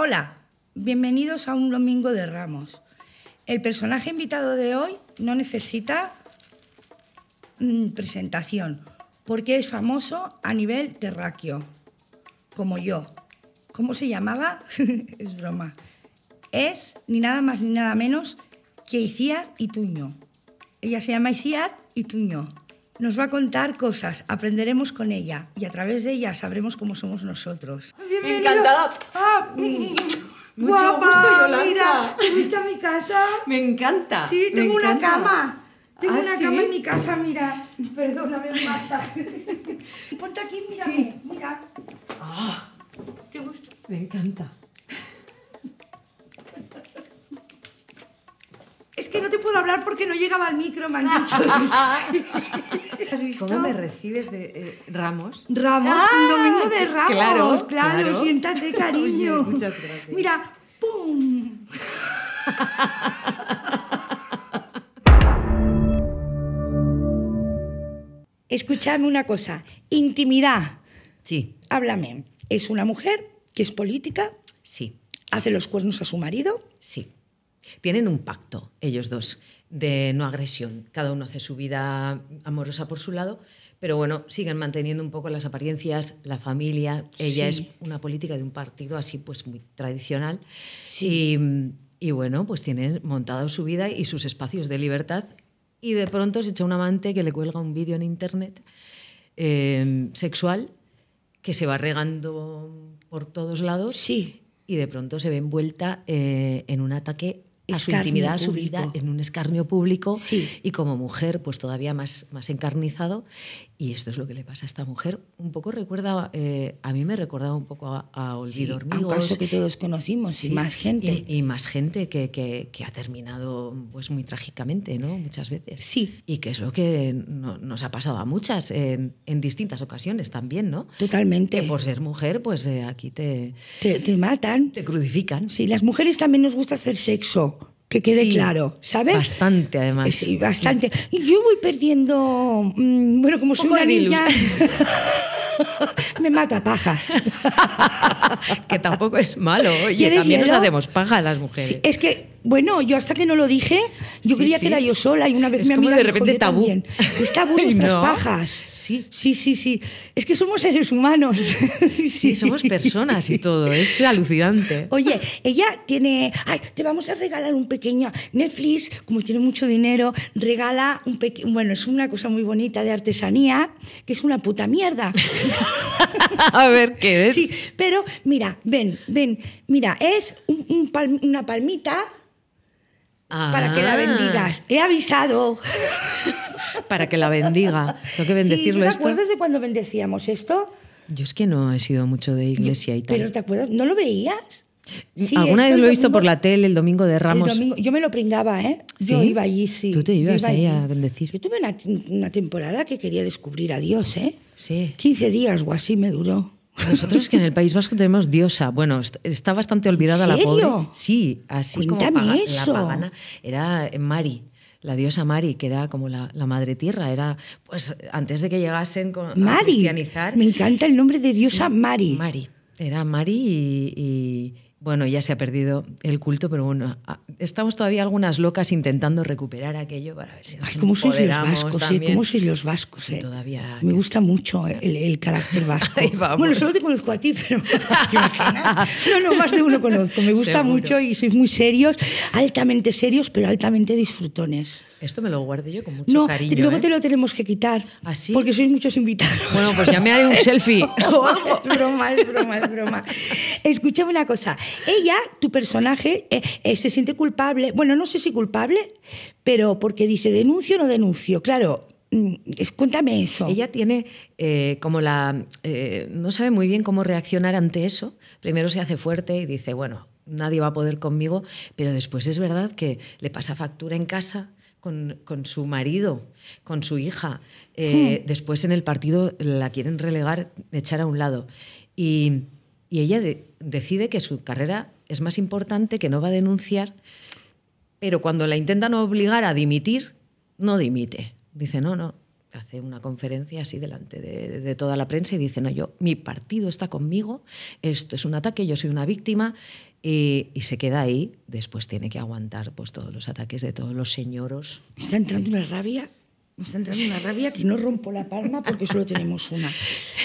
Hola, bienvenidos a un domingo de ramos. El personaje invitado de hoy no necesita mm, presentación porque es famoso a nivel terráqueo, como yo. ¿Cómo se llamaba? es broma. Es ni nada más ni nada menos que y Ituño. Ella se llama y Ituño. Nos va a contar cosas, aprenderemos con ella y a través de ella sabremos cómo somos nosotros. Bienvenido. Encantada. Ah, mm, mm, mm. mucho gusto, Yolanda. Mira, ¿te gusta mi casa? Me encanta. Sí, tengo una cama. Tengo ah, una cama en mi casa, mira. Perdóname, Marta. Ponte aquí, mira, mira. Ah, ¿Te gusta? Me encanta. Es que no te puedo hablar porque no llegaba al micro, me dicho. ¿Cómo me recibes de eh, Ramos? Ramos, un ah, domingo de Ramos. Claro, claro, siéntate, cariño. muchas gracias. Mira, ¡pum! Escuchadme una cosa. Intimidad. Sí. Háblame. Es una mujer que es política. Sí. Hace los cuernos a su marido. Sí. Tienen un pacto, ellos dos, de no agresión. Cada uno hace su vida amorosa por su lado, pero bueno, siguen manteniendo un poco las apariencias, la familia. Ella es una política de un partido así, pues muy tradicional. Sí. Y, bueno, pues tiene montado su vida y sus espacios de libertad. Y de pronto se echa un amante que le cuelga un vídeo en internet em, sexual que se va regando por todos lados. Sí. Y de pronto se ve envuelta eh, en un ataque a su intimidad, a su vida, en un escarnio público y como mujer, pues todavía más, más encarnizado. Y esto es lo que le pasa a esta mujer. Un poco recuerda, eh, a mí me recordaba un poco a, Olvido Un caso que todos conocimos y más gente. Y, más gente que, ha terminado pues muy trágicamente, ¿no? Muchas veces. Sí. Y que es lo que nos ha pasado a muchas en, distintas ocasiones también, ¿no? Totalmente. por ser mujer, pues eh, aquí te, te... Te matan. Te crucifican. Sí, las mujeres también nos gusta hacer sexo que quede claro, ¿sabes? Bastante, además. Sí, bastante. Y yo voy perdiendo, mm, bueno, como soy una niña, me mata pajas. que tampoco es malo, Y también nos hacemos paja las mujeres. es que bueno, yo hasta que no lo dije, yo quería creía que era yo sola y una vez me mi amiga como de repente tabú. Es tabú pajas. Sí. Sí, sí, sí. Es que somos seres humanos. sí, somos personas y todo. Es alucinante. Oye, ella tiene. Ay, te vamos a regalar un pequeño. Netflix, como tiene mucho dinero, regala un pequeño. Bueno, es una cosa muy bonita de artesanía, que es una puta mierda. a ver qué es. Sí, pero mira, ven, ven. Mira, es una palmita para que la ah. bendigas. He avisado. Para que la bendiga. Tengo que ¿Te acuerdas de cuando bendecíamos esto? Yo es que no he sido mucho de iglesia y tal. Pero ¿te acuerdas? ¿No lo veías? Sí, Alguna vez lo he visto por la tele el domingo de Ramos. yo me lo pringaba, ¿eh? Yo iba allí, sí. Tú te ibas ahí a bendecir. Yo tuve una, una temporada que quería descubrir a Dios, ¿eh? Sí. 15 días o así me duró. Nosotros que en el País Vasco tenemos diosa. Bueno, está bastante olvidada la pobre. Sí, así como la pagana. Era eh, Mari la diosa Mari, que era como la, madre tierra, era pues antes de que llegasen con, Mari, a cristianizar. Me encanta el nombre de diosa Mari. Mari. Era Mari y bueno, ya se ha perdido el culto, pero bueno, ah, estamos todavía algunas locas intentando recuperar aquello para ver si nos Ay, ¿cómo eh? sois los vascos, sí, ¿Cómo sois los vascos? todavía. Me gusta mucho el, carácter vasco. bueno, solo te conozco a ti, pero no, no, más de uno conozco. Me gusta mucho y sois muy serios, altamente serios, pero altamente disfrutones. Esto me lo guardé yo con mucho cariño. luego ¿eh? te lo tenemos que quitar. ¿Así? ¿Ah, porque sois muchos invitados. Bueno, pues ya me haré un selfie. es broma, es broma, es broma. Escúchame una cosa. Ella, tu personaje, eh, eh, se siente culpable. Bueno, no sé si culpable, pero porque dice denuncio o no denuncio. Claro, mm, cuéntame eso. Ella tiene como la... no sabe muy bien cómo reaccionar ante eso. Primero se hace fuerte y dice, bueno, nadie va a poder conmigo, pero después es verdad que le pasa factura en casa, con, su marido, con su hija. Eh, hmm. Después en el partido la quieren relegar, echar a un lado. Y, y ella decide que su carrera es más importante, que no va a denunciar, pero cuando la intentan obligar a dimitir, no dimite. Dice, no, no, hace una conferencia así delante de, toda la prensa y dice, no, yo, mi partido está conmigo, esto es un ataque, yo soy una víctima, y, se queda ahí, después tiene que aguantar pues, todos los ataques de todos los señoros. Me está entrando una rabia, me está entrando una rabia que no rompo la palma porque solo tenemos una.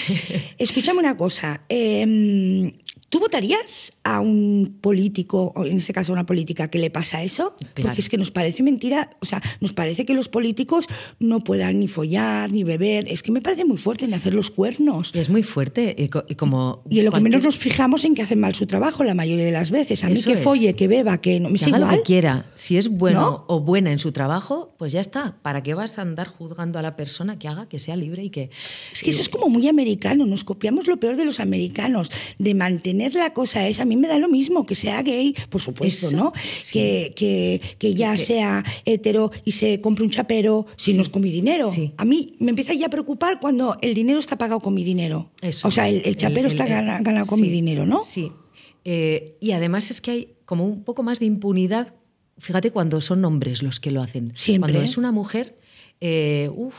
Escuchame una cosa, em, ¿Tú votarías a un político, o en este caso a una política, que le pasa eso? Porque es que nos parece mentira, o sea, nos parece que los políticos no puedan ni follar, ni beber. Es que me parece muy fuerte en hacer los cuernos. es muy fuerte. Y, como y en lo que menos nos fijamos en que hacen mal su trabajo la mayoría de las veces. A mí que folle, que beba, que no me Si es bueno o buena en su trabajo, pues ya está. ¿Para qué vas a andar juzgando a la persona que haga que sea libre y que... Es que eso es como muy americano. Nos copiamos lo peor de los americanos, de mantener la cosa es, a mí me da lo mismo que sea gay, por supuesto, ¿no? Que, que, ya sea hetero y se compre un chapero si no es con mi dinero. A mí me empieza ya a preocupar cuando el dinero está pagado con mi dinero. o sea, el, chapero está ganado con mi dinero, ¿no? Sí. Eh, y además es que hay como un poco más de impunidad, fíjate, cuando son hombres los que lo hacen. Siempre. Cuando es una mujer, eh, uff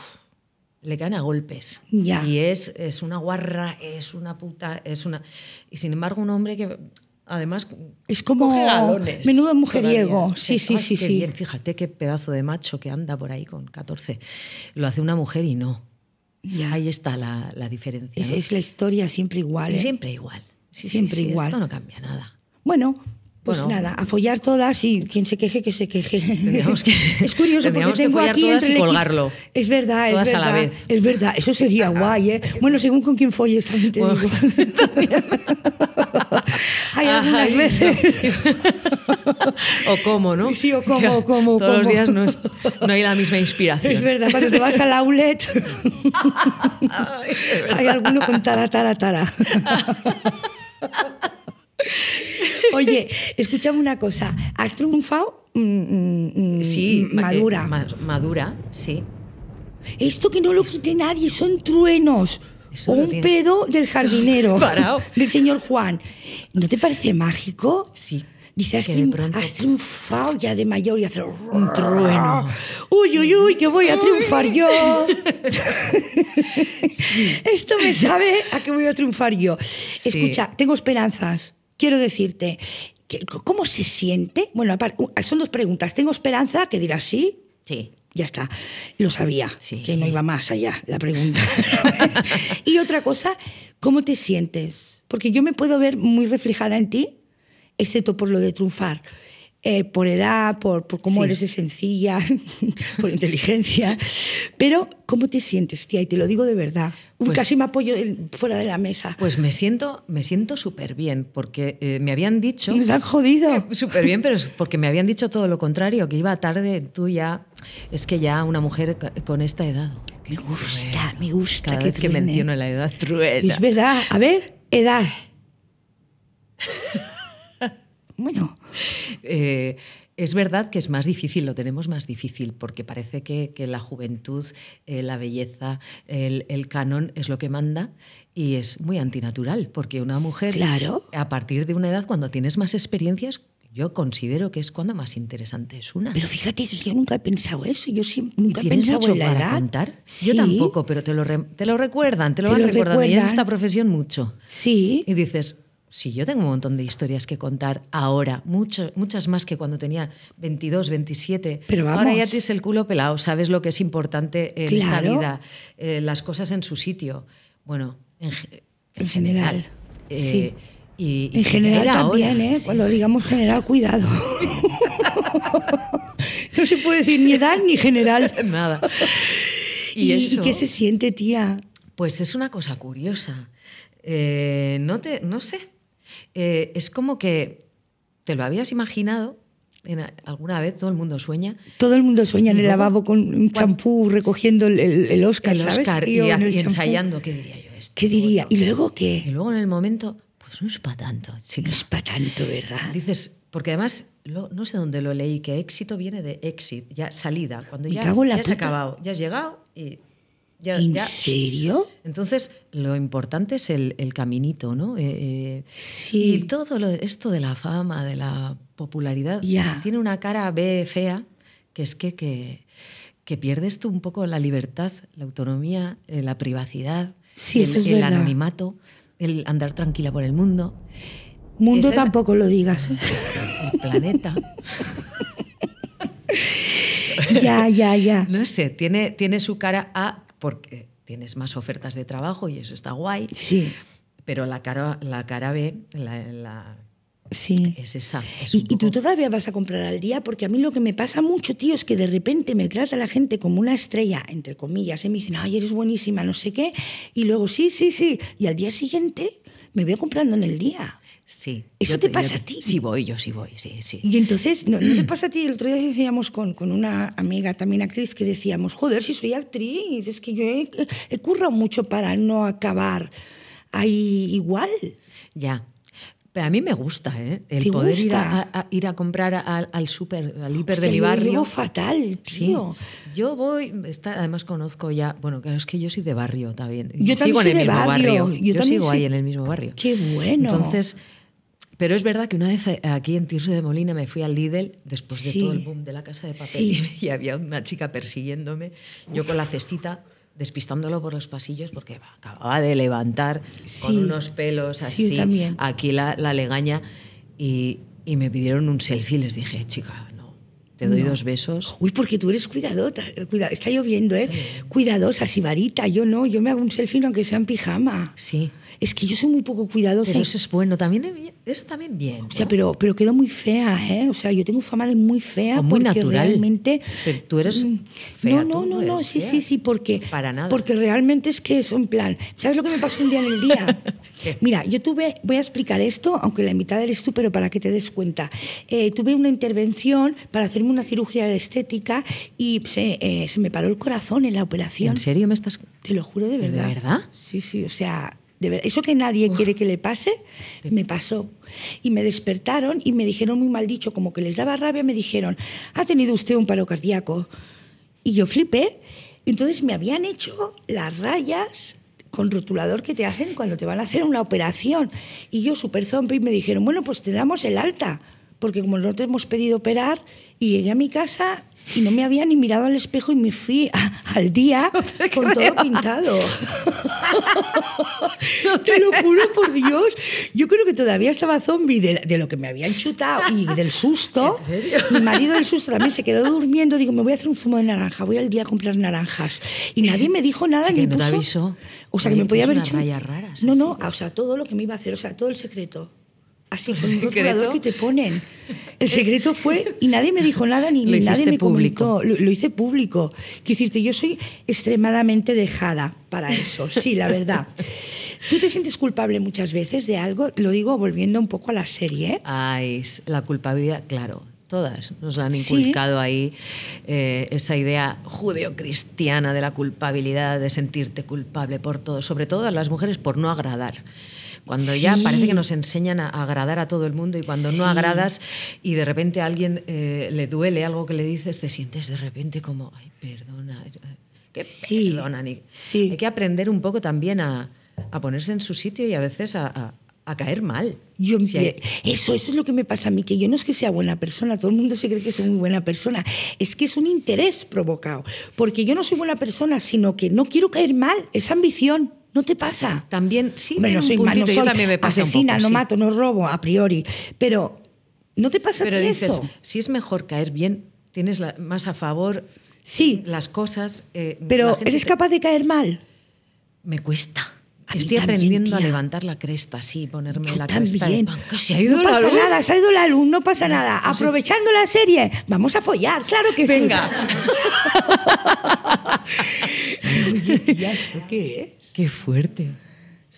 le caen a golpes. Y es, es una guarra, es una puta, es una... Y sin embargo, un hombre que Además, es como menudo mujeriego. Sí, sí, sí, sí. Fíjate qué pedazo de macho que anda por ahí con 14. Lo hace una mujer y no. Y Ahí está la, diferencia. Es, la historia siempre igual. ¿eh? Siempre igual. Sí, siempre igual. Esto no cambia nada. Bueno, pues nada, a follar todas y quien se queje, que se queje. es curioso porque tengo que aquí todas y colgarlo. Es verdad, es verdad. A la vez. Es verdad, eso sería guay, ¿eh? Bueno, según con quién folles también te digo. Hay algunas veces. o cómo, ¿no? Sí, o cómo, o cómo. Todos los días no, es, no, hay la misma inspiración. Es verdad, cuando te vas al outlet hay alguno con tara, tara, tara. Oye, escúchame una cosa. ¿Has triunfado? Mm, mm, mm, sí, eh, madura. madura, sí. Esto que no lo quite nadie, son truenos. o un pedo del jardinero, del señor Juan. ¿No te parece mágico? Sí. Dice, has, triunfado ya de mayor y hacer un trueno. Uy, uy, uy, que voy a triunfar yo. Esto me sabe a que voy a triunfar yo. Escucha, tengo esperanzas. Quiero decirte, ¿cómo se siente? Bueno, son dos preguntas. ¿Tengo esperanza? Que dirás sí. Sí. Ya está. Lo sabía, sí. que no iba más allá la pregunta. y otra cosa, ¿cómo te sientes? Porque yo me puedo ver muy reflejada en ti, excepto por lo de triunfar. Eh, por edad, por, por cómo eres de sencilla, por inteligencia. Pero, ¿cómo te sientes, tía? Y te lo digo de verdad. Pues casi me apoyo fuera de la mesa. Pues me siento me siento súper bien, porque eh, me habían dicho... ¡Les han jodido. Eh, súper bien, pero es porque me habían dicho todo lo contrario, que iba tarde, tú ya... Es que ya una mujer con esta edad... Me gusta, me gusta. Cada que vez menciono la edad truena. Es verdad. A ver, edad. Bueno. Eh, es verdad que es más difícil, lo tenemos más difícil, porque parece que, la juventud, eh, la belleza, el, canon es lo que manda y es muy antinatural, porque una mujer, a partir de una edad, cuando tienes más experiencias, yo considero que es cuando más interesante es una. Pero fíjate yo nunca he pensado eso, yo siempre, nunca he pensado mucho en la para Yo tampoco, pero te lo, te lo recuerdan, te lo te van en esta profesión mucho. Sí. Y dices, Sí, yo tengo un montón de historias que contar ahora, muchas más que cuando tenía 22, 27. Pero Ahora ya tienes el culo pelado, sabes lo que es importante en esta vida, eh, las cosas en su sitio. Bueno, en, general. Eh, sí. Y, en general, también, ¿eh? Cuando digamos general, cuidado. no se puede decir ni edad ni general. Nada. ¿Y, qué se siente, tía? Pues es una cosa curiosa. Eh, no, te, no sé, eh, es como que te lo habías imaginado. En alguna vez todo el mundo sueña. Todo el mundo sueña en el lavabo con un champú recogiendo el, el, Oscar, y, ensayando, ¿qué diría yo? Esto, ¿Qué diría? ¿Y luego qué? Y luego en el momento, pues no es para tanto, chica. No es para tanto, ¿verdad? Dices, porque además, no sé dónde lo leí, que éxito viene de exit, ya salida. Cuando ya, ya has acabado, ya has llegado y ¿En serio? Entonces, lo importante es el, caminito, ¿no? Eh, eh, sí. Y todo lo, esto de la fama, de la popularidad, tiene una cara B fea, que es que, pierdes tú un poco la libertad, la autonomía, eh, la privacidad, el, el anonimato, el andar tranquila por el mundo. Mundo tampoco lo digas. El planeta. ya, ya, ya. No sé, tiene, tiene su cara A porque tienes más ofertas de trabajo y eso está guay. Sí. Pero la cara, la cara B, Sí. Es esa. y, tú todavía vas a comprar al día, porque a mí lo que me pasa mucho, tío, es que de repente me trata la gente como una estrella, entre comillas, y ¿eh? me dicen, ay, eres buenísima, no sé qué, y luego sí, sí, sí, y al día siguiente me voy comprando en el día. Sí. ¿Eso te pasa a ti? Sí voy, yo sí voy, sí, sí. Y entonces, ¿no, te pasa a ti? El otro día decíamos con, con, una amiga también actriz que decíamos, joder, si soy actriz, es que yo he, currado mucho para no acabar ahí igual. Ya, pero a mí me gusta, ¿eh? El poder Ir, a, ir a, comprar al, al súper, al hiper de mi barrio. Yo llevo fatal, tío. Sí. Yo voy, además conozco ya, bueno, claro, es que yo soy de barrio también. Yo, también sigo soy en barrio. Yo, sigo ahí en el mismo barrio. Qué bueno. Entonces, pero es verdad que una vez eh, aquí en Tirso de Molina me fui al Lidl después de todo el boom de la casa de papel y había una chica persiguiéndome, yo con la cestita despistándolo por los pasillos porque acababa de levantar con unos pelos así, aquí la, la legaña y, y me pidieron un selfie. Les dije, chica, te doy dos besos. Uy, porque tú eres cuidadosa. Eh, está lloviendo, ¿eh? Cuidadosa, si varita. Yo no, yo me hago un selfie aunque sea en pijama. Sí. Es que yo soy muy poco cuidadosa. Pero eso es bueno, también eso también bien. O sea, pero, pero quedo muy fea, ¿eh? O sea, yo tengo fama de muy fea. muy porque Realmente. tú eres mm, No, no, no, no, sí, sí, sí, porque. Para nada. Porque realmente es que es un plan. ¿Sabes lo que me pasó un día en el día? Mira, yo tuve, voy a explicar esto, aunque la mitad eres tú, pero para que te des cuenta. Eh, tuve una intervención para hacerme una cirugía estética y eh, se, me paró el corazón en la operación. ¿En serio me estás...? Te lo juro de verdad. ¿De verdad? Sí, sí, o sea... De Eso que nadie quiere que le pase, me pasó. Y me despertaron y me dijeron muy mal dicho, como que les daba rabia, me dijeron, ha tenido usted un paro cardíaco. Y yo flipé. Entonces me habían hecho las rayas con rotulador que te hacen cuando te van a hacer una operación. Y yo, super zombie, me dijeron, bueno, pues te damos el alta, porque como no te hemos pedido operar, y llegué a mi casa y no me había ni mirado al espejo y me fui al día con todo pintado. te, lo juro por Dios. Yo creo que todavía estaba zombie de, de, lo que me habían chutado y del susto. ¿En serio? Mi marido del susto también se quedó durmiendo. Digo, me voy a hacer un zumo de naranja, voy al día a comprar naranjas. Y nadie me dijo nada ni que no avisó. O sea, que me podía haber hecho. Raras, no, no, o sea, todo lo que me iba a hacer, o sea, todo el secreto. Así con el secreto que te ponen. El secreto fue, y nadie me dijo nada, ni nadie me público. Lo, hice público. Quiero decirte, yo soy extremadamente dejada para eso, sí, la verdad. ¿Tú te sientes culpable muchas veces de algo? Lo digo volviendo un poco a la serie. ¿eh? Ay, la culpabilidad, claro. Todas nos han inculcado ahí eh, esa idea judeocristiana de la culpabilidad, de sentirte culpable por todo, sobre todo a las mujeres por no agradar. Cuando ya parece que nos enseñan a agradar a todo el mundo y cuando no agradas y de repente a alguien eh, le duele algo que le dices, te sientes de repente como, ay, perdona, Qué perdona, Sí. Hay que aprender un poco también a, a ponerse en su sitio y a veces a, a caer mal. Yo Eso, eso es lo que me pasa a mí, que yo no es que sea buena persona, todo el mundo se cree que soy muy buena persona, es que es un interés provocado, porque yo no soy buena persona, sino que no quiero caer mal, es ambición. ¿No te pasa? También, sí, me asesina, no mato, no robo, a priori. Pero, ¿no te pasa Pero eso? si es mejor caer bien, tienes más a favor sí. las cosas. Eh, Pero, ¿eres capaz de caer mal? Me cuesta. Estoy aprendiendo a levantar la cresta, sí, ponerme la cresta no pasa nada, se ha ido la luz, no pasa nada. Aprovechando la serie, vamos a follar, claro que Venga. sí. Venga. ¿esto qué es? Qué fuerte.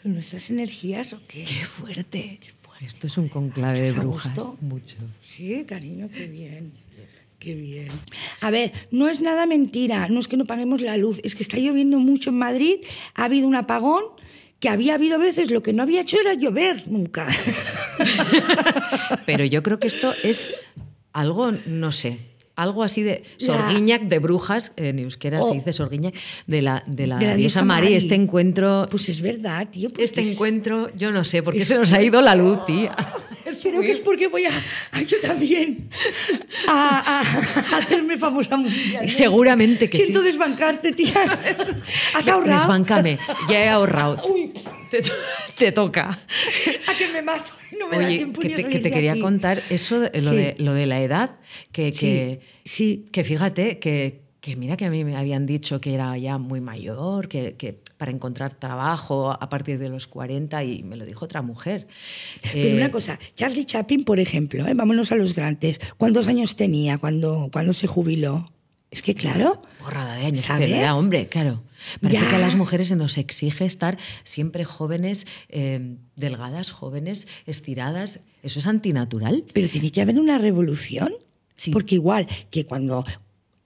¿Son nuestras energías o qué? Qué fuerte. Esto es un conclave de brujas. Mucho. Sí, cariño, qué bien. Qué bien. A ver, no es nada mentira, no es que no paguemos la luz, es que está lloviendo mucho en Madrid, ha habido un apagón, que había habido veces lo que no había hecho era llover nunca. Pero yo creo que esto es algo, no sé, algo así de sorguiñac de brujas, en euskera se oh. dice sorguiñac, de la, de la, diosa María, este encuentro... Pues es verdad, tío. Pues este encuentro, yo no sé, porque se nos ha ido la luz, tía. es Creo que es porque voy a, yo también a, hacerme famosa mundial. Seguramente que sí. Siento desbancarte, tía. ¿Has ahorrado? Desbancame, ya he ahorrado. Uy. Te, toca. A que me mato. No me da tiempo que te, que te quería contar eso, lo de, lo de la edad, que, que, sí. que fíjate que que mira que a mí me habían dicho que era ya muy mayor, que, que para encontrar trabajo a partir de los 40 y me lo dijo otra mujer. Pero una eh, cosa, Charlie Chaplin, por ejemplo, ¿eh? vámonos a los grandes, ¿cuántos años tenía cuando, cuando se jubiló? Es que claro. Borrada de años, Pero, hombre, claro. Parece que a las mujeres se nos exige estar siempre jóvenes, eh, delgadas, jóvenes, estiradas. Eso es antinatural. Pero tiene que haber una revolución. Porque igual que cuando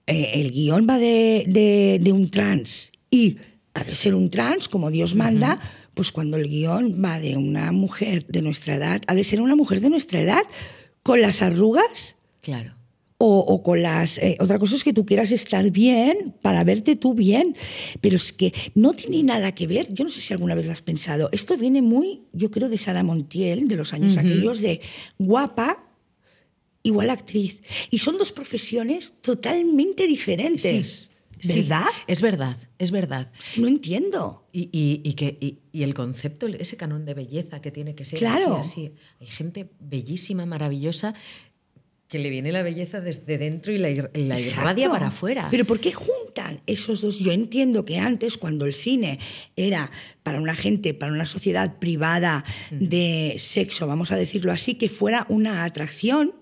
eh, el guión va de, un trans y ha de ser un trans, como Dios manda, pues cuando el guión va de una mujer de nuestra edad, ha de ser una mujer de nuestra edad, con las arrugas. Claro. O, con las... Eh, otra cosa es que tú quieras estar bien para verte tú bien, pero es que no tiene nada que ver, yo no sé si alguna vez lo has pensado, esto viene muy, yo creo, de Sara Montiel, de los años aquellos, de guapa, igual actriz. Y son dos profesiones totalmente diferentes. Sí, ¿Verdad? es verdad, es verdad. no entiendo. Y, y, y que, y, el concepto, ese canon de belleza que tiene que ser claro. así, Hay gente bellísima, maravillosa, que le viene la belleza desde dentro y la, la irradia para afuera. Pero ¿por qué juntan esos dos? Yo entiendo que antes, cuando el cine era para una gente, para una sociedad privada de sexo, vamos a decirlo así, que fuera una atracción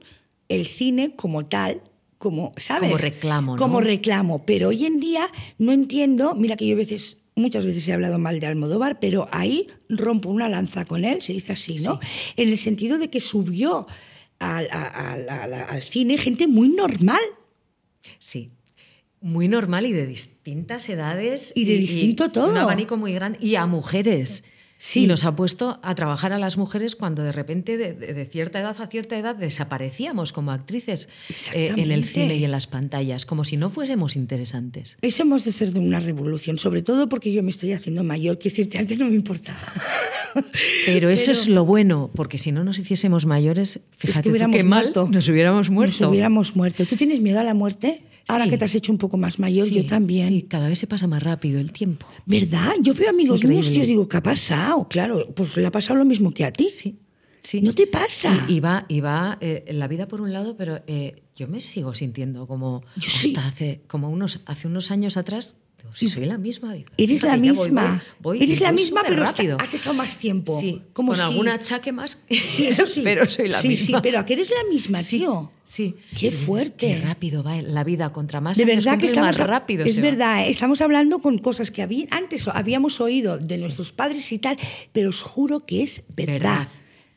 el cine como tal, como, Como reclamo, Como reclamo. Pero hoy en día no entiendo, mira que yo veces, muchas veces he hablado mal de Almodóvar, pero ahí rompo una lanza con él, se dice así, ¿no? En el sentido de que subió al, cine gente muy normal. Sí, muy normal y de distintas edades. Y de distinto todo. Un abanico muy grande. Y a mujeres. Y nos ha puesto a trabajar a las mujeres cuando de repente de, cierta edad a cierta edad desaparecíamos como actrices eh, en el cine y en las pantallas, como si no fuésemos interesantes. Eso hemos de ser de una revolución, sobre todo porque yo me estoy haciendo mayor, que decirte, antes no me importaba. Pero eso es lo bueno, porque si no nos hiciésemos mayores, fíjate que mal, nos hubiéramos muerto. Nos hubiéramos muerto. ¿Tú tienes miedo a la muerte? Ahora que te has hecho un poco más mayor, yo también. Sí, cada vez se pasa más rápido el tiempo. ¿Verdad? Yo veo amigos míos y yo digo, ¿qué ha pasado? Claro, pues le ha pasado lo mismo que a ti. Sí. No te pasa. Y, va, y va eh, la vida por un lado, pero eh, yo me sigo sintiendo como hace, como unos, hace unos años atrás. sí, soy la misma. Eres la misma. Voy, eres la misma, pero has estado más tiempo. con algún achaque más, pero soy la misma. Sí, sí, pero que eres la misma, tío. Sí. Qué fuerte. Qué rápido va la vida contra más. De verdad que estamos más rápido. Es verdad, eh, estamos hablando con cosas que había, antes habíamos oído de nuestros padres y tal, pero os juro que es verdad.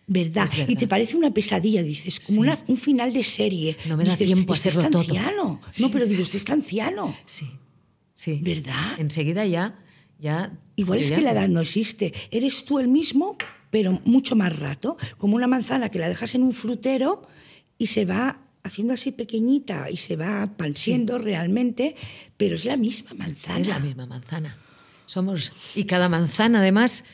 ¿Verdad? Y te parece una pesadilla, dices, como un final de serie. No me da tiempo a anciano. No, pero digo, es está anciano. Sí, sí. ¿Verdad? Enseguida ya... ya Igual es que la edad no existe. Eres tú el mismo, pero mucho más rato. Como una manzana que la dejas en un frutero y se va haciendo así pequeñita y se va pansiendo realmente, pero es la misma manzana. Es la misma manzana. Somos... Y cada manzana, además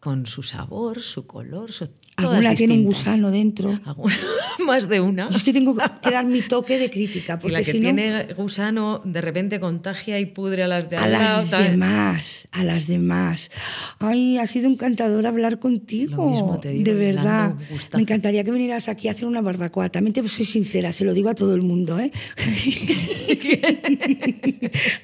con su sabor, su color, su Alguna tiene gusano dentro. ¿Alguna? Más de una. Es que tengo que dar mi toque de crítica. Porque y la que tiene gusano de repente contagia y pudre a las de A las demás, a las demás. Ay, ha sido encantador hablar contigo. de verdad. Me encantaría que vinieras aquí a hacer una barbacoa. También te soy sincera, se lo digo a todo el mundo. ¿eh?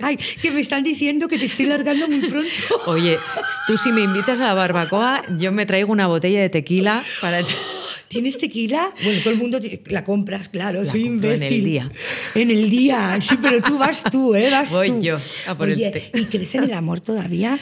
Ay, que me están diciendo que te estoy largando muy pronto. Oye, tú si me invitas a la barbacoa, yo me traigo una botella de tequila ¿Tienes tequila? Bueno, todo el mundo la compras, claro, soy En el día. En el día, sí, pero tú vas tú, ¿eh? Vas Voy yo a por ¿Y crees en el amor todavía?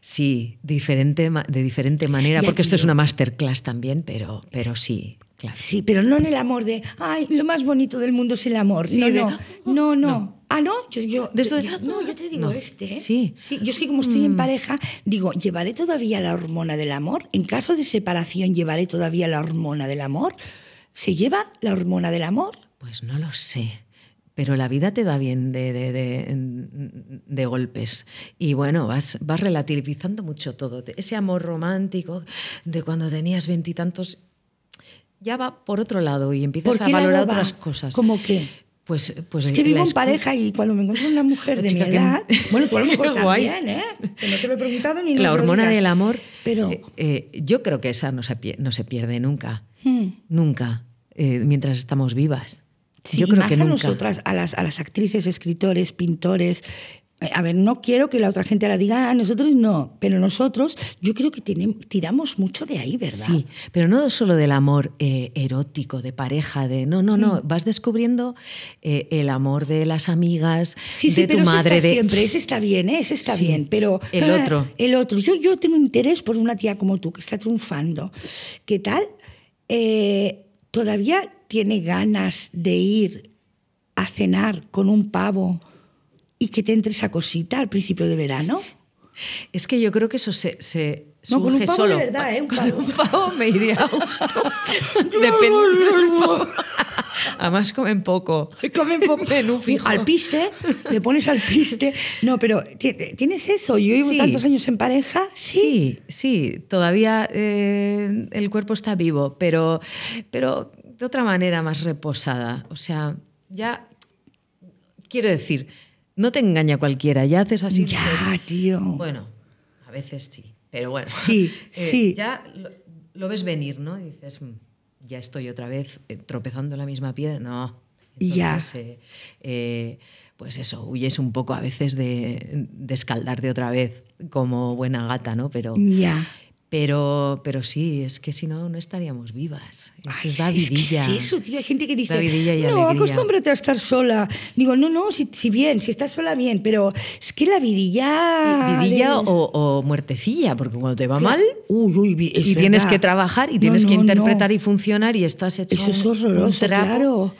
Sí, diferente, de diferente manera, porque esto es una masterclass también, pero, pero sí. Sí, pero no en el amor de, ay, lo más bonito del mundo es el amor. no, ah, oh, no, no, no, Ah, no, yo, no, yo te digo este. ¿eh? Sí. sí. Yo es que como estoy en mm. pareja, digo, ¿llevaré todavía la hormona del amor? En caso de separación, ¿llevaré todavía la hormona del amor? ¿Se lleva la hormona del amor? Pues no lo sé pero la vida te da bien de, golpes. Y bueno, vas, vas relativizando mucho todo. Ese amor romántico de cuando tenías veintitantos ya va por otro lado y empiezas a valorar otras cosas. ¿Cómo qué? Pues, pues es que vivo en pareja y cuando me encuentro una mujer de mi edad, bueno, tú a lo mejor también, ¿eh? Que no te lo he preguntado ni La hormona del amor, pero eh, eh, yo creo que esa no se, pierde nunca, hmm. nunca, eh, mientras estamos vivas. yo creo que nunca. a las actrices, escritores, pintores, eh, a ver, no quiero que la otra gente la diga, a ah, nosotros no, pero nosotros yo creo que tiramos mucho de ahí, ¿verdad? Sí, pero no solo del amor eh, erótico, de pareja, de no, no, no, mm. vas descubriendo eh, el amor de las amigas, de tu madre. Está Siempre, ese está bien, ese está bien, pero... El ah, otro. el otro. Yo, yo tengo interés por una tía como tú, que está triunfando. ¿Qué tal? ¿Todavía tiene ganas de ir a cenar con un pavo? y que te entre esa cosita al principio de verano. Es que yo creo que eso se, se no, con un pavo de verdad, ¿eh? Un pavo. Con un pavo me iría a gusto. Además comen poco. Comen poco. fijo. Al piste, le pones al piste. No, pero ¿tienes eso? Yo llevo tantos años en pareja. Sí, sí, todavía eh, el cuerpo está vivo, pero, pero de otra manera más reposada. O sea, ya quiero decir no te engaña cualquiera, ya haces así. Ya, tío. Bueno, a veces sí, pero bueno. Sí, eh, sí. Ya lo, ves venir, ¿no? Y dices, mm, ya estoy otra vez eh, tropezando la misma piedra. No. ya. Eh, pues eso, huyes un poco a veces de, de escaldarte otra vez como buena gata, ¿no? Pero. Ya. Pero, pero sí, es que si no, no estaríamos vivas. Eso es la vidilla. Es sí, eso, tío. Hay gente que dice, no, acostúmbrate a estar sola. Digo, no, no, si, bien, si estás sola, bien. Pero es que la vidilla... Vidilla o, muertecilla, porque cuando te va mal uy, uy, y tienes que trabajar y tienes que interpretar y funcionar y estás hecho Eso es horroroso, claro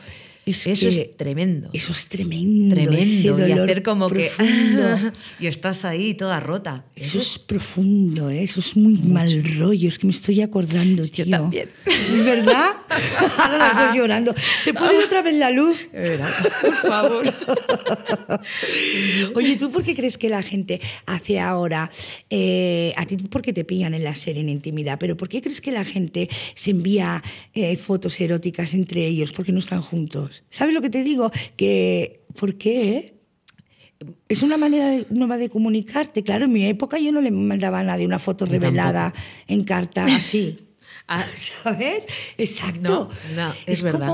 eso es tremendo. Eso es tremendo. Tremendo. Y hacer como que. y estás ahí toda rota. Eso, es, profundo, ¿eh? eso es muy mal rollo. Es que me estoy acordando, tío. también. ¿Verdad? Ahora llorando. ¿Se puede ah. otra vez la luz? Por favor. Oye, ¿tú por qué crees que la gente hace ahora. Eh, a ti, porque te pillan en la serie en intimidad, pero ¿por qué crees que la gente se envía eh, fotos eróticas entre ellos? Porque no están juntos. ¿Sabes lo que te digo? Que, ¿Por qué? Eh? Es una manera nueva de comunicarte. Claro, en mi época yo no le mandaba a nadie una foto revelada en carta así. Ah. ¿Sabes? Exacto. No, es, verdad.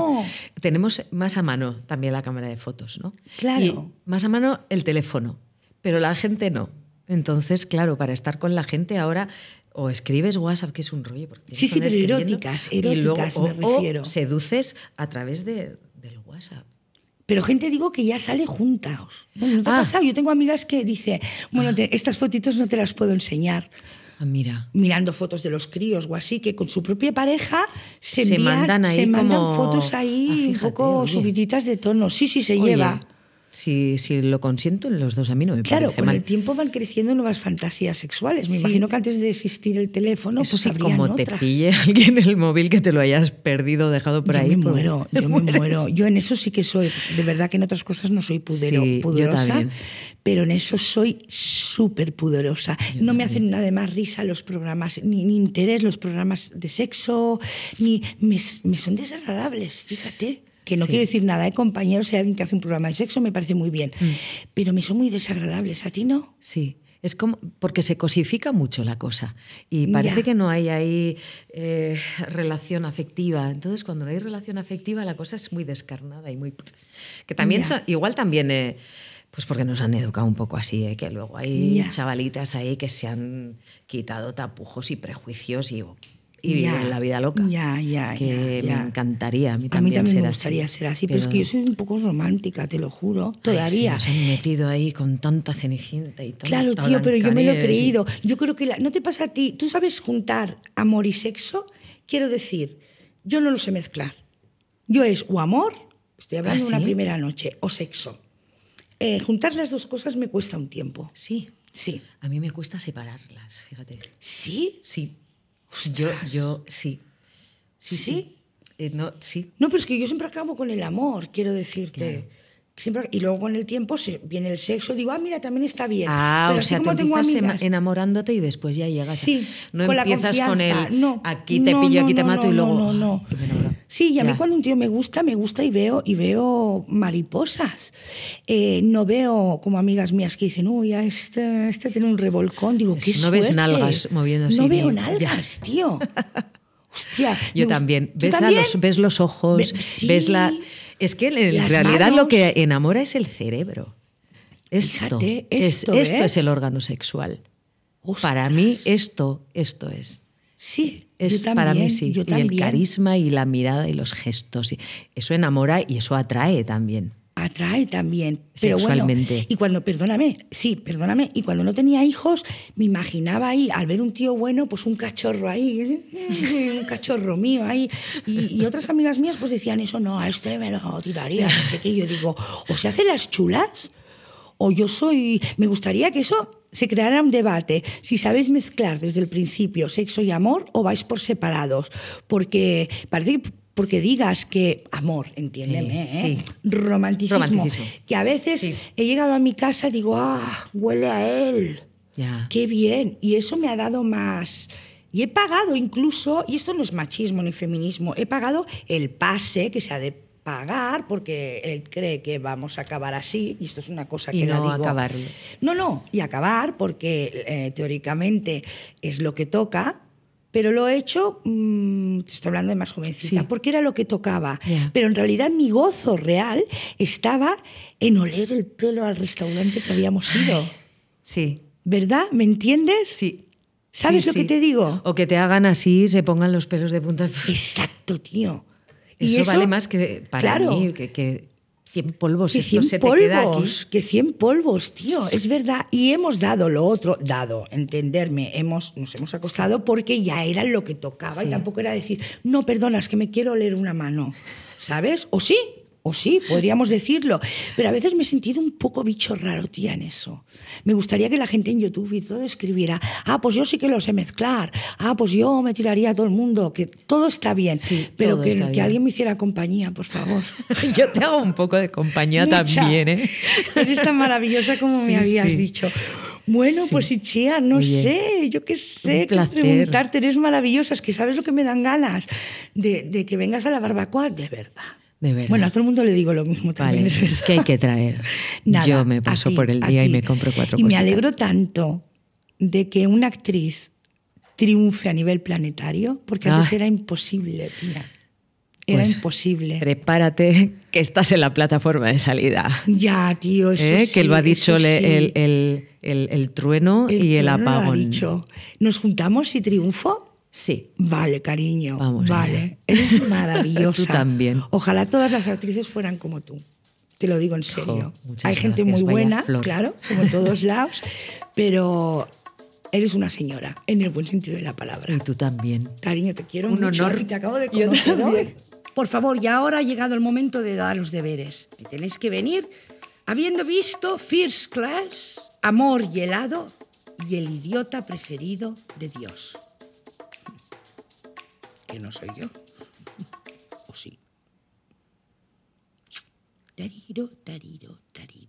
Tenemos más a mano también la cámara de fotos, ¿no? Claro. más a mano el teléfono, pero la gente no. Entonces, claro, para estar con la gente ahora o escribes WhatsApp, que es un rollo. Porque sí, sí, pero eróticas, eróticas me refiero. seduces a través de, pero gente digo que ya sale juntas. ha ah. Yo tengo amigas que dicen, bueno, estas fotitos no te las puedo enseñar. Ah, mira. Mirando fotos de los críos o así, que con su propia pareja se, mandan ahí fotos ah, ahí un poco subititas subiditas de tono. Sí, sí, se lleva si, si lo consiento en los dos, a mí no me parece mal. Claro, con el tiempo van creciendo nuevas fantasías sexuales. Me imagino que antes de existir el teléfono. Eso pues sí, como te pille alguien el móvil que te lo hayas perdido, dejado por yo ahí. Me pues muero, yo me muero. Yo en eso sí que soy. De verdad que en otras cosas no soy pudero, Pero en eso soy súper pudorosa. no me hacen nada más risa los programas, ni, interés los programas de sexo, ni. Me, me son desagradables, fíjate que no quiere decir nada. Hay ¿eh? compañeros, hay alguien que hace un programa de sexo, me parece muy bien. Mm. Pero me son muy desagradables, ¿a ti no? Sí. Es como, porque se cosifica mucho la cosa y parece que no hay ahí eh, relación afectiva. Entonces, cuando no hay relación afectiva, la cosa es muy descarnada y muy... Que también, igual también... Eh, pues porque nos han educado un poco así, que luego hay chavalitas ahí que se han quitado tapujos y prejuicios y y vivir la vida loca. Ya, ya, ya. que me encantaría a mí también, me gustaría ser así, pero... es que yo soy un poco romántica, te lo juro. Todavía. se nos han metido ahí con tanta cenicienta y todo. Claro, tío, pero yo me lo he creído. Yo creo que no te pasa a ti. Tú sabes juntar amor y sexo. Quiero decir, yo no lo sé mezclar. Yo es o amor, estoy hablando ¿Ah, de una primera noche, o sexo. Eh, juntar las dos cosas me cuesta un tiempo. Sí. Sí. A mí me cuesta separarlas, fíjate. ¿Sí? Sí. Yo, yo sí. Sí, sí. Eh, no, sí. No, pero es que yo siempre acabo con el amor, quiero decirte y luego con el tiempo viene el sexo, digo, ah, mira, también está bien. Ah, Pero o sea, te tengo enamorándote y después ya llegas. Sí, no empiezas con el aquí te pillo, aquí te mato y luego. No, Sí, y a mí cuando un tío me gusta, me gusta y veo, y veo mariposas. Eh, no veo como amigas mías que dicen, uy, este, este tiene un revolcón. Digo, No ves nalgas moviéndose. No veo nalgas, tío. yo también. Ves, los, ves los ojos, ves la... Es que en realidad lo que enamora es el cerebro. Esto, es, el órgano sexual. Para mí esto, esto es. Sí, es para mí sí. y el carisma y la mirada y los gestos. Eso enamora y eso atrae también atrae también. Pero Sexualmente. y cuando, perdóname, sí, perdóname, y cuando no tenía hijos, me imaginaba ahí, al ver un tío bueno, pues un cachorro ahí, ¿eh? un cachorro mío ahí. Y, otras amigas mías pues decían eso, no, a este me lo tiraría, no sé qué. yo digo, o se hacen las chulas, o yo soy... Me gustaría que eso se creara un debate si sabéis mezclar desde el principio sexo y amor o vais por separados, porque parece que porque digas que amor, entiéndeme, ¿eh? Romanticismo, Que a veces he llegado a mi casa y digo, ah, huele a él. Ya. Qué bien. Y eso me ha dado más. Y he pagado incluso, y esto no es machismo ni feminismo, he pagado el pase que se ha de pagar porque él cree que vamos a acabar así, y esto es una cosa que no la digo. No, no, y acabar porque eh, teóricamente es lo que toca, pero lo he hecho, mm, te estoy hablando de más jovencita, porque era lo que tocaba. Pero en realidad mi gozo real estaba en oler el pelo al restaurante que habíamos ido. sí. ¿Verdad? ¿Me entiendes? Sí. ¿Sabes lo que te digo? O que te hagan así, y se pongan los pelos de punta. Exacto, tío. y eso vale más que para mí, que, que que polvos, que 100 polvos, Que 100 polvos, tío, es verdad. Y hemos dado lo otro, dado, entenderme, hemos, nos hemos acostado porque ya era lo que tocaba y tampoco era decir, no, perdonas, que me quiero leer una mano, ¿sabes? O sí, o sí, podríamos decirlo. Pero a veces me he sentido un poco bicho raro, tía, en eso. Me gustaría que la gente en YouTube y todo escribiera, ah, pues yo sí que lo sé mezclar, ah, pues yo me tiraría a todo el mundo, que todo está bien, pero que, alguien me hiciera compañía, por favor. yo te hago un poco de compañía también, ¿eh? Eres tan maravillosa como me habías dicho. Bueno, sí. pues no sé, yo qué sé, qué preguntarte, eres maravillosa, es que sabes lo que me dan ganas de, de que vengas a la barbacoa, de verdad. Bueno, a todo el mundo le digo lo mismo también. Es ¿Qué hay que traer? Yo me paso por el día y me compro cuatro cosas. Y me alegro tanto de que una actriz triunfe a nivel planetario, porque antes ah. era imposible, tía. Era pues imposible. Prepárate que estás en la plataforma de salida. Ya, tío. ¿Eh? que lo ha dicho el, trueno y el apagón. Lo ¿Nos juntamos y triunfo? Sí. Vale, cariño. Vamos vale. Eres maravillosa. tú también. Ojalá todas las actrices fueran como tú. Te lo digo en serio. Hay gente muy buena, claro, como todos lados, pero eres una señora, en el buen sentido de la palabra. Y tú también. Cariño, te quiero un honor. Y te acabo de conocer. Por favor, ya ahora ha llegado el momento de dar los deberes. y tenéis que venir habiendo visto First Class, Amor y helado y el idiota preferido de Dios no soy yo. ¿O sí? Tariro, tariro, tariro.